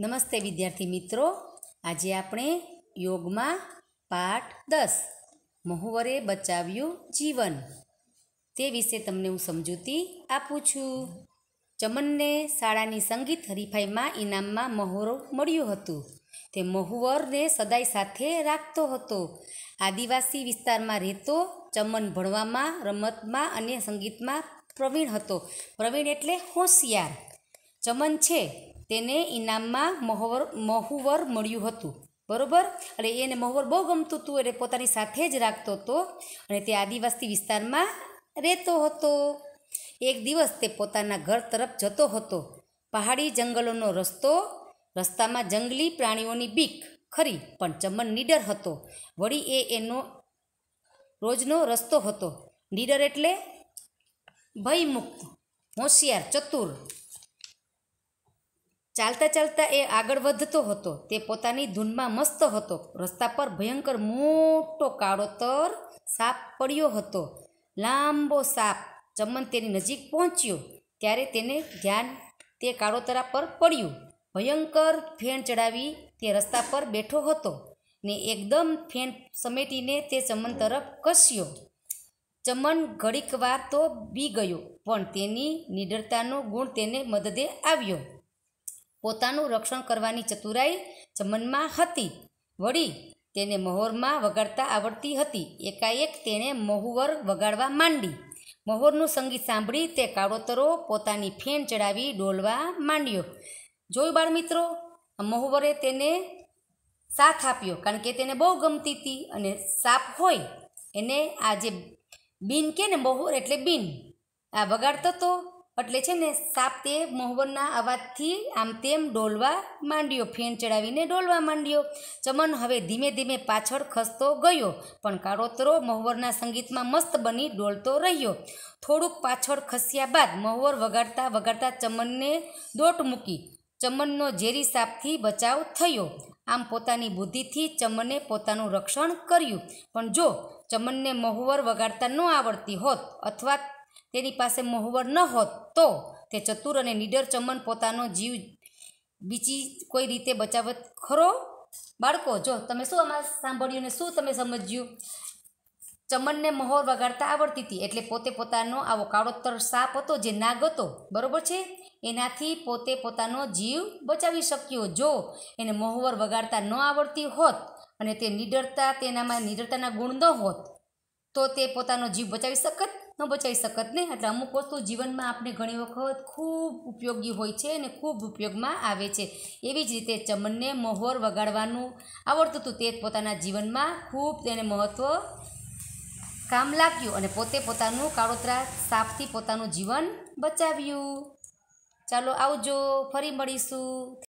નમસ્તે વિદ્યાર્થી મિત્રો આજે આપણે યોગમાં પાઠ દસ મહુવરે બચાવ્યું જીવન તે વિશે તમને હું સમજૂતી આપું છું ચમનને શાળાની સંગીત હરીફાઈમાં ઇનામમાં મહોરો મળ્યું હતું તે મહુવરને સદાય સાથે રાખતો હતો આદિવાસી વિસ્તારમાં રહેતો ચમન ભણવામાં રમતમાં અને સંગીતમાં પ્રવીણ હતો પ્રવીણ એટલે હોશિયાર ચમન છે તેને ઇનામમાં મહોવર મહુવર મળ્યું હતું બરોબર અને એને મહુવર બહુ ગમતું હતું એટલે પોતાની સાથે જ રાખતો હતો અને તે આદિવાસી વિસ્તારમાં રહેતો હતો એક દિવસ તે પોતાના ઘર તરફ જતો હતો પહાડી જંગલોનો રસ્તો રસ્તામાં જંગલી પ્રાણીઓની બીક ખરી પણ ચમન નીડર હતો વળી એ એનો રોજનો રસ્તો હતો નીડર એટલે ભયમુક્ત હોશિયાર ચતુર ચાલતા ચાલતા એ આગળ વધતો હતો તે પોતાની ધૂનમાં મસ્ત હતો રસ્તા પર ભયંકર મોટો કાળોતર સાપ પડ્યો હતો લાંબો સાપ ચમન તેની નજીક પહોંચ્યો ત્યારે તેને ધ્યાન તે કાળોતરા પર પડ્યું ભયંકર ફેણ ચડાવી તે રસ્તા પર બેઠો હતો ને એકદમ ફેણ સમેટીને તે ચમન તરફ કસ્યો ચમન ઘડીક વાર તો બી ગયો પણ તેની નિડરતાનો ગુણ તેને મદદે આવ્યો પોતાનું રક્ષણ કરવાની ચતુરાઈ જમનમાં હતી વળી તેને મહોરમાં વગાડતા આવડતી હતી એકાએક તેણે મહુવર વગાડવા માંડી મહોરનું સંગીત સાંભળી તે કાળોતરો પોતાની ફેન ચડાવી ડોલવા માંડ્યો જોયું બાળમિત્રો મહુવરે તેને સાથ આપ્યો કારણ કે તેને બહુ ગમતી હતી અને સાપ હોય એને આ જે બિન કે ને મહોર એટલે બિન આ વગાડતો હતો એટલે છે ને સાપ તે મોહવનના અવાજથી આમ તેમ ડોલવા માંડ્યો ફેન ચડાવીને ડોલવા માંડ્યો ચમન હવે ધીમે ધીમે પાછળ ખસતો ગયો પણ કાળોતરો મહોવરના સંગીતમાં મસ્ત બની ડોલતો રહ્યો થોડુંક પાછળ ખસ્યા બાદ મહોવર વગાડતા વગાડતા ચમનને દોટ મૂકી ચમનનો ઝેરી સાપથી બચાવ થયો આમ પોતાની બુદ્ધિથી ચમને પોતાનું રક્ષણ કર્યું પણ જો ચમનને મહુવર વગાડતા ન આવડતી હોત અથવા તેની પાસે મોહવર ન હોત તો તે ચતુર અને નીડર ચમન પોતાનો જીવ બીજી કોઈ રીતે બચાવત ખરો બાળકો જો તમે શું આમાં સાંભળ્યું ને શું તમે સમજ્યું ચમનને મહોર વગાડતા આવડતી હતી એટલે પોતે પોતાનો આવો કાળોતર સાપ હતો જે નાગ હતો બરોબર છે એનાથી પોતે પોતાનો જીવ બચાવી શક્યો જો એને મહોવર વગાડતા ન આવડતી હોત અને તે નિડરતા તેનામાં નિડરતાના ગુણ ન હોત તો તે પોતાનો જીવ બચાવી શકત ન બચાવી શકત ને એટલે અમુક વસ્તુ જીવનમાં આપણે ઘણી વખત ખૂબ ઉપયોગી હોય છે અને ખૂબ ઉપયોગમાં આવે છે એવી જ રીતે ચમનને મહોર વગાડવાનું આવડતું હતું તે પોતાના જીવનમાં ખૂબ તેને મહત્ત્વ કામ લાગ્યું અને પોતે પોતાનું કાળોતરા સાપથી પોતાનું જીવન બચાવ્યું ચાલો આવજો ફરી મળીશું